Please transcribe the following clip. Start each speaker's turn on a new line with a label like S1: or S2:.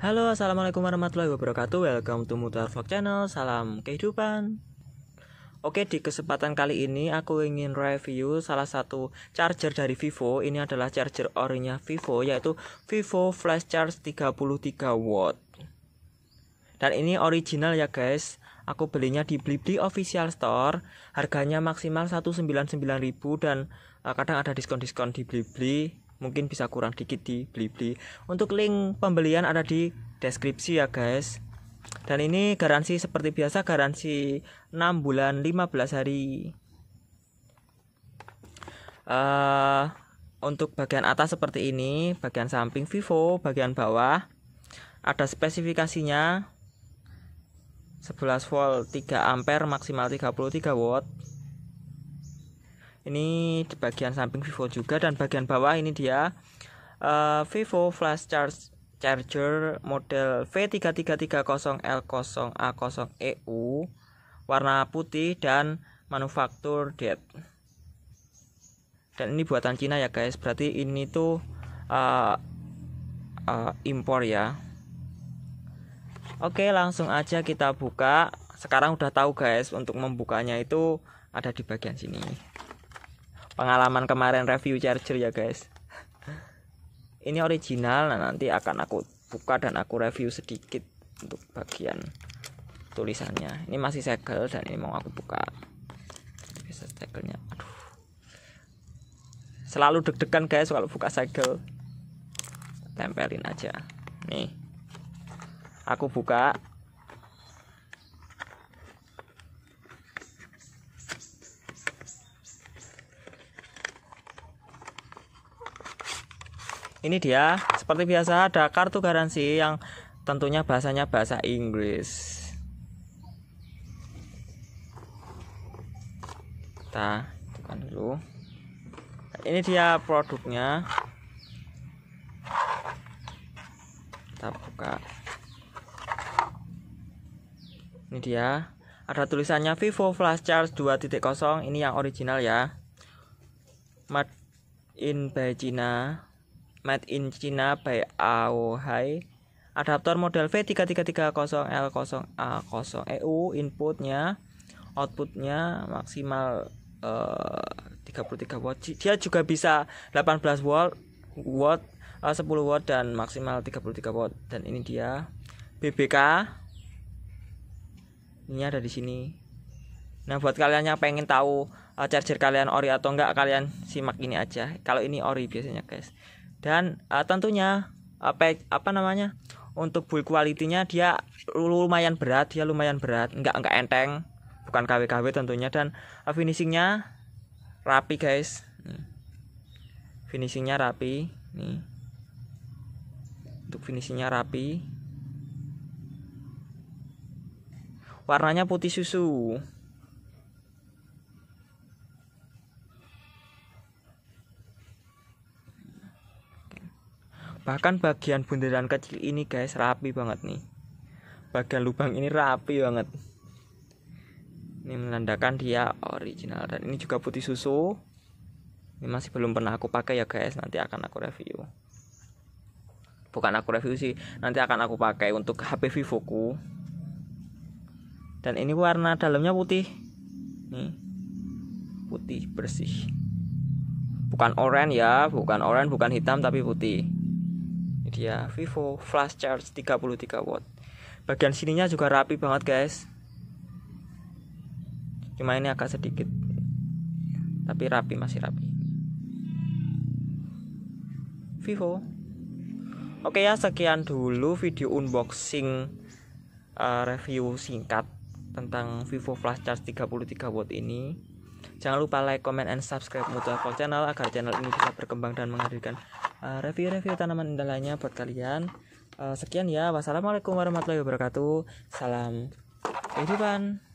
S1: Halo, assalamualaikum warahmatullahi wabarakatuh. Welcome to Mutar Vlog Channel. Salam kehidupan. Oke, di kesempatan kali ini aku ingin review salah satu charger dari Vivo. Ini adalah charger orinya Vivo, yaitu Vivo Flash Charge 33 watt. Dan ini original ya guys. Aku belinya di Blibli Official Store. Harganya maksimal 199.000 dan eh, kadang ada diskon-diskon di Blibli mungkin bisa kurang dikit di Blibli. Untuk link pembelian ada di deskripsi ya guys. Dan ini garansi seperti biasa garansi 6 bulan 15 hari. Uh, untuk bagian atas seperti ini, bagian samping Vivo, bagian bawah ada spesifikasinya 11 volt 3 ampere maksimal 33 watt ini di bagian samping Vivo juga dan bagian bawah ini dia uh, Vivo flash charge charger model V3330L0A0EU warna putih dan manufaktur dead dan ini buatan Cina ya guys berarti ini tuh uh, uh, impor ya Oke langsung aja kita buka sekarang udah tahu guys untuk membukanya itu ada di bagian sini pengalaman kemarin review charger ya guys ini original nah nanti akan aku buka dan aku review sedikit untuk bagian tulisannya ini masih segel dan ini mau aku buka bisa segelnya aduh selalu deg-degan guys kalau buka segel tempelin aja nih aku buka ini dia seperti biasa ada kartu garansi yang tentunya bahasanya bahasa Inggris kita tekan dulu ini dia produknya kita buka ini dia ada tulisannya Vivo Flash Charge 2.0 ini yang original ya made in by China Made in China by Aohai adaptor model V3330L0A0EU inputnya outputnya maksimal eh, uh, 33 watt dia juga bisa 18 watt watt eh, uh, 10 watt dan maksimal 33 watt dan ini dia BBK ini ada di sini nah buat kalian yang pengen tahu uh, charger kalian ori atau enggak kalian simak ini aja kalau ini ori biasanya guys dan uh, tentunya apa eh, apa namanya untuk build quality-nya dia lumayan berat dia lumayan berat nggak nggak enteng bukan KW-KW tentunya dan uh, finishingnya rapi guys hmm. finishingnya rapi nih untuk finishingnya rapi warnanya putih susu bahkan bagian bundaran kecil ini guys rapi banget nih bagian lubang ini rapi banget ini menandakan dia original dan ini juga putih susu ini masih belum pernah aku pakai ya guys nanti akan aku review bukan aku review sih nanti akan aku pakai untuk HP Vivo ku dan ini warna dalamnya putih nih putih bersih bukan oranye ya bukan oranye bukan hitam tapi putih ini dia Vivo flash charge 33 watt bagian sininya juga rapi banget guys cuma ini agak sedikit tapi rapi masih rapi Vivo Oke ya sekian dulu video unboxing uh, review singkat tentang Vivo Flash Charge 33 watt ini Jangan lupa like, comment, and subscribe Mutual Call Channel agar channel ini bisa berkembang dan menghadirkan Eh, review-review tanaman indahnya buat kalian. Eh, sekian ya. Wassalamualaikum warahmatullahi wabarakatuh. Salam kehidupan.